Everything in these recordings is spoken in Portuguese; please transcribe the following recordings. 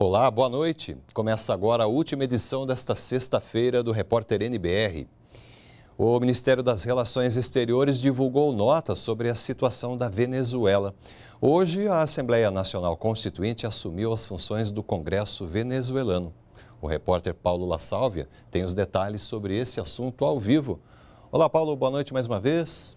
Olá, boa noite. Começa agora a última edição desta sexta-feira do Repórter NBR. O Ministério das Relações Exteriores divulgou nota sobre a situação da Venezuela. Hoje, a Assembleia Nacional Constituinte assumiu as funções do Congresso venezuelano. O repórter Paulo La Sálvia tem os detalhes sobre esse assunto ao vivo. Olá, Paulo, boa noite mais uma vez.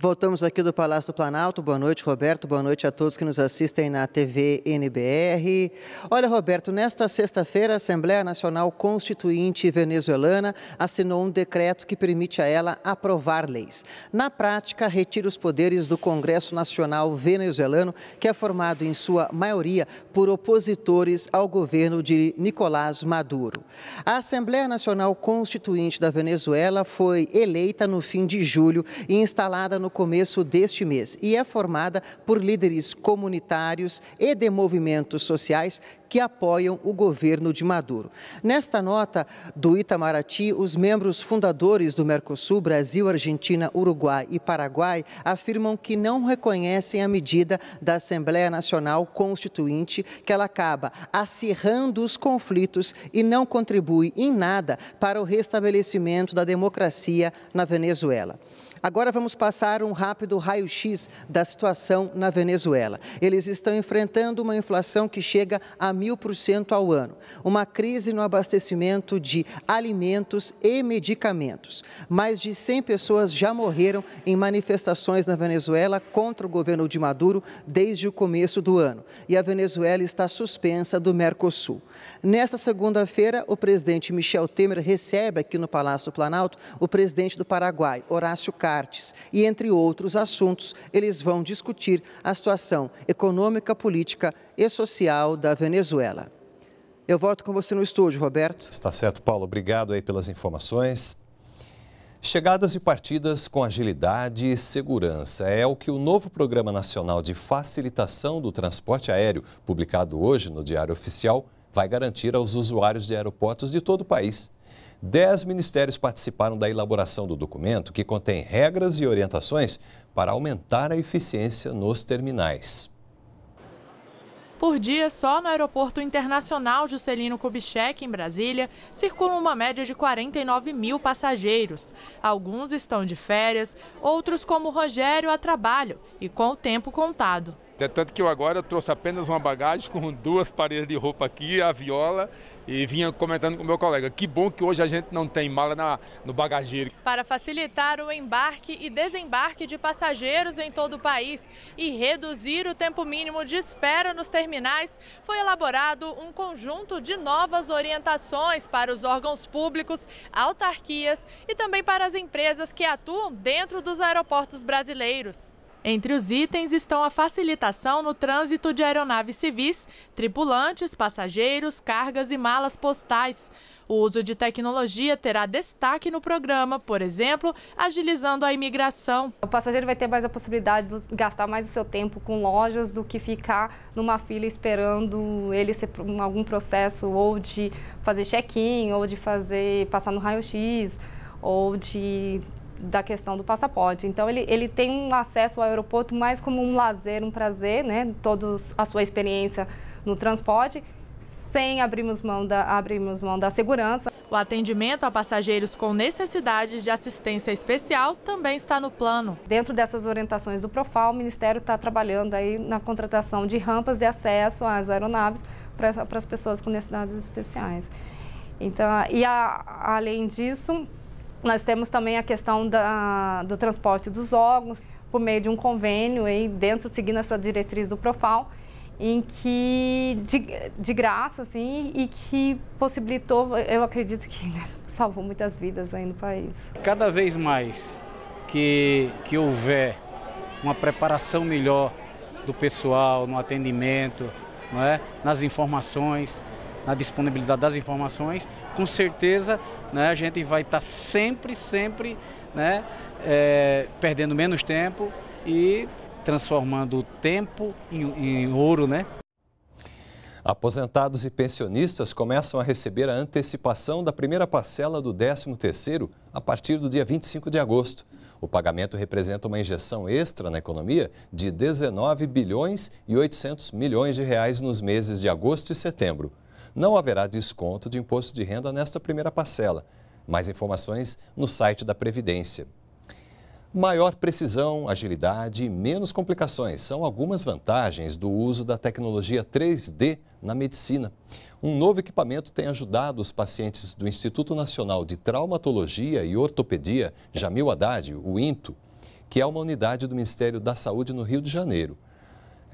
Voltamos aqui do Palácio do Planalto. Boa noite, Roberto. Boa noite a todos que nos assistem na TV NBR. Olha, Roberto, nesta sexta-feira, a Assembleia Nacional Constituinte Venezuelana assinou um decreto que permite a ela aprovar leis. Na prática, retira os poderes do Congresso Nacional Venezuelano, que é formado em sua maioria por opositores ao governo de Nicolás Maduro. A Assembleia Nacional Constituinte da Venezuela foi eleita no fim de julho e instalada no no começo deste mês e é formada por líderes comunitários e de movimentos sociais que apoiam o governo de Maduro. Nesta nota do Itamaraty, os membros fundadores do Mercosul, Brasil, Argentina, Uruguai e Paraguai, afirmam que não reconhecem a medida da Assembleia Nacional Constituinte, que ela acaba acirrando os conflitos e não contribui em nada para o restabelecimento da democracia na Venezuela. Agora vamos passar um rápido raio-x da situação na Venezuela. Eles estão enfrentando uma inflação que chega a mil por cento ao ano, uma crise no abastecimento de alimentos e medicamentos. Mais de 100 pessoas já morreram em manifestações na Venezuela contra o governo de Maduro desde o começo do ano. E a Venezuela está suspensa do Mercosul. Nesta segunda-feira, o presidente Michel Temer recebe aqui no Palácio do Planalto o presidente do Paraguai, Horácio Carlos artes. E, entre outros assuntos, eles vão discutir a situação econômica, política e social da Venezuela. Eu volto com você no estúdio, Roberto. Está certo, Paulo. Obrigado aí pelas informações. Chegadas e partidas com agilidade e segurança é o que o novo Programa Nacional de Facilitação do Transporte Aéreo, publicado hoje no Diário Oficial, vai garantir aos usuários de aeroportos de todo o país. Dez ministérios participaram da elaboração do documento, que contém regras e orientações para aumentar a eficiência nos terminais. Por dia, só no Aeroporto Internacional Juscelino Kubitschek, em Brasília, circulam uma média de 49 mil passageiros. Alguns estão de férias, outros, como Rogério, a trabalho e com o tempo contado. Até tanto que eu agora trouxe apenas uma bagagem com duas paredes de roupa aqui, a viola, e vinha comentando com meu colega. Que bom que hoje a gente não tem mala na, no bagageiro. Para facilitar o embarque e desembarque de passageiros em todo o país e reduzir o tempo mínimo de espera nos terminais, foi elaborado um conjunto de novas orientações para os órgãos públicos, autarquias e também para as empresas que atuam dentro dos aeroportos brasileiros. Entre os itens estão a facilitação no trânsito de aeronaves civis, tripulantes, passageiros, cargas e malas postais. O uso de tecnologia terá destaque no programa, por exemplo, agilizando a imigração. O passageiro vai ter mais a possibilidade de gastar mais o seu tempo com lojas do que ficar numa fila esperando ele ser algum processo ou de fazer check-in, ou de fazer passar no raio-x, ou de da questão do passaporte. Então, ele, ele tem um acesso ao aeroporto mais como um lazer, um prazer, né? Toda a sua experiência no transporte, sem abrirmos mão da, abrirmos mão da segurança. O atendimento a passageiros com necessidades de assistência especial também está no plano. Dentro dessas orientações do Profal, o Ministério está trabalhando aí na contratação de rampas de acesso às aeronaves para as pessoas com necessidades especiais. Então, e a, além disso, nós temos também a questão da, do transporte dos órgãos, por meio de um convênio, aí dentro, seguindo essa diretriz do Profal, em que, de, de graça, assim, e que possibilitou, eu acredito que né, salvou muitas vidas aí no país. Cada vez mais que, que houver uma preparação melhor do pessoal no atendimento, não é? nas informações, na disponibilidade das informações, com certeza né, a gente vai estar tá sempre, sempre né, é, perdendo menos tempo e transformando o tempo em, em ouro, né? Aposentados e pensionistas começam a receber a antecipação da primeira parcela do 13º a partir do dia 25 de agosto. O pagamento representa uma injeção extra na economia de 19 bilhões e 800 milhões de reais nos meses de agosto e setembro não haverá desconto de imposto de renda nesta primeira parcela. Mais informações no site da Previdência. Maior precisão, agilidade e menos complicações são algumas vantagens do uso da tecnologia 3D na medicina. Um novo equipamento tem ajudado os pacientes do Instituto Nacional de Traumatologia e Ortopedia, Jamil Haddad, o INTO, que é uma unidade do Ministério da Saúde no Rio de Janeiro.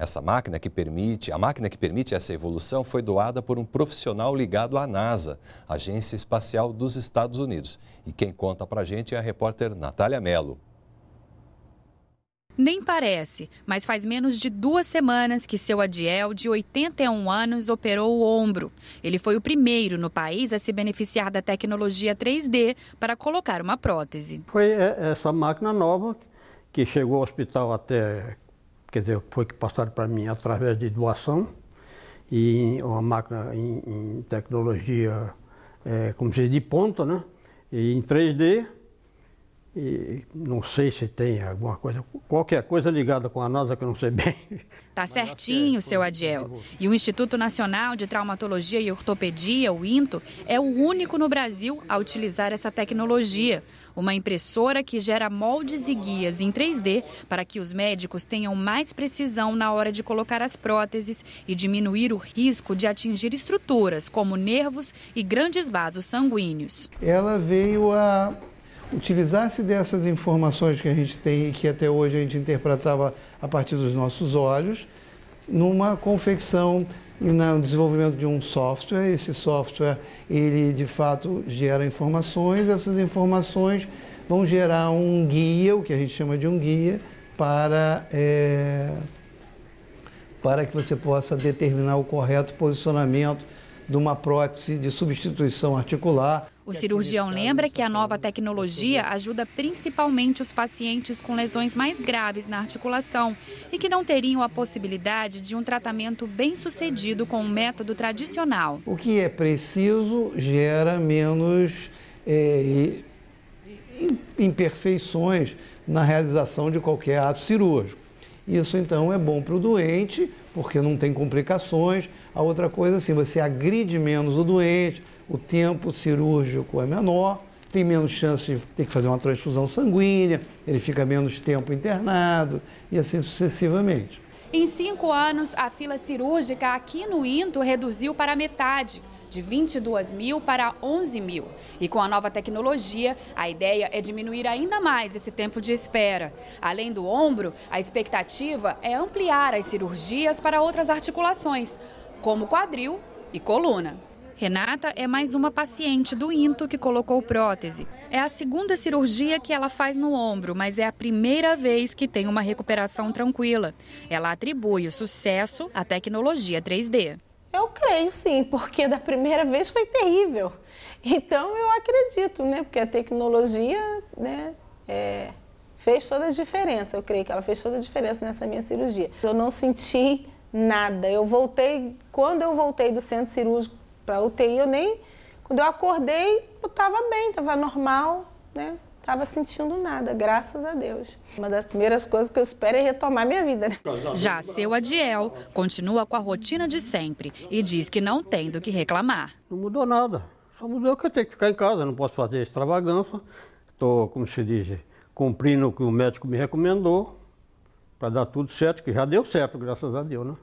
Essa máquina que permite, a máquina que permite essa evolução foi doada por um profissional ligado à NASA, Agência Espacial dos Estados Unidos. E quem conta pra gente é a repórter Natália Mello. Nem parece, mas faz menos de duas semanas que seu Adiel, de 81 anos, operou o ombro. Ele foi o primeiro no país a se beneficiar da tecnologia 3D para colocar uma prótese. Foi é, essa máquina nova que chegou ao hospital até quer dizer, foi passado para mim através de doação e uma máquina em, em tecnologia, é, como se diz, de ponta, né? E em 3D, e não sei se tem alguma coisa, qualquer coisa ligada com a NASA que eu não sei bem. Tá certinho, seu né? Adiel. Tá e o Instituto Nacional de Traumatologia e Ortopedia, o INTO, é o único no Brasil a utilizar essa tecnologia, uma impressora que gera moldes e guias em 3D para que os médicos tenham mais precisão na hora de colocar as próteses e diminuir o risco de atingir estruturas como nervos e grandes vasos sanguíneos. Ela veio a utilizasse dessas informações que a gente tem e que até hoje a gente interpretava a partir dos nossos olhos, numa confecção e no desenvolvimento de um software. Esse software, ele de fato gera informações, essas informações vão gerar um guia, o que a gente chama de um guia, para, é, para que você possa determinar o correto posicionamento de uma prótese de substituição articular. O cirurgião lembra que a nova tecnologia ajuda principalmente os pacientes com lesões mais graves na articulação e que não teriam a possibilidade de um tratamento bem sucedido com o um método tradicional. O que é preciso gera menos é, imperfeições na realização de qualquer ato cirúrgico. Isso então é bom para o doente, porque não tem complicações, a outra coisa, assim, você agride menos o doente, o tempo cirúrgico é menor, tem menos chance de ter que fazer uma transfusão sanguínea, ele fica menos tempo internado e assim sucessivamente. Em cinco anos, a fila cirúrgica aqui no INTO reduziu para metade, de 22 mil para 11 mil. E com a nova tecnologia, a ideia é diminuir ainda mais esse tempo de espera. Além do ombro, a expectativa é ampliar as cirurgias para outras articulações como quadril e coluna. Renata é mais uma paciente do INTO que colocou prótese. É a segunda cirurgia que ela faz no ombro, mas é a primeira vez que tem uma recuperação tranquila. Ela atribui o sucesso à tecnologia 3D. Eu creio sim, porque da primeira vez foi terrível. Então eu acredito, né? Porque a tecnologia né, é, fez toda a diferença. Eu creio que ela fez toda a diferença nessa minha cirurgia. Eu não senti nada. Eu voltei, quando eu voltei do centro cirúrgico para UTI, eu nem. Quando eu acordei, eu estava bem, estava normal, né? Tava sentindo nada, graças a Deus. Uma das primeiras coisas que eu espero é retomar minha vida. Né? Já seu Adiel continua com a rotina de sempre e diz que não tem do que reclamar. Não mudou nada, só mudou que eu tenho que ficar em casa, não posso fazer extravagância. Estou, como se diz, cumprindo o que o médico me recomendou, para dar tudo certo, que já deu certo, graças a Deus, né?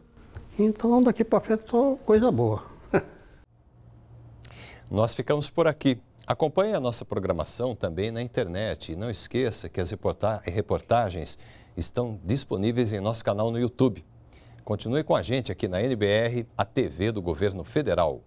Então, daqui para frente, só coisa boa. Nós ficamos por aqui. Acompanhe a nossa programação também na internet e não esqueça que as reportagens estão disponíveis em nosso canal no YouTube. Continue com a gente aqui na NBR, a TV do Governo Federal.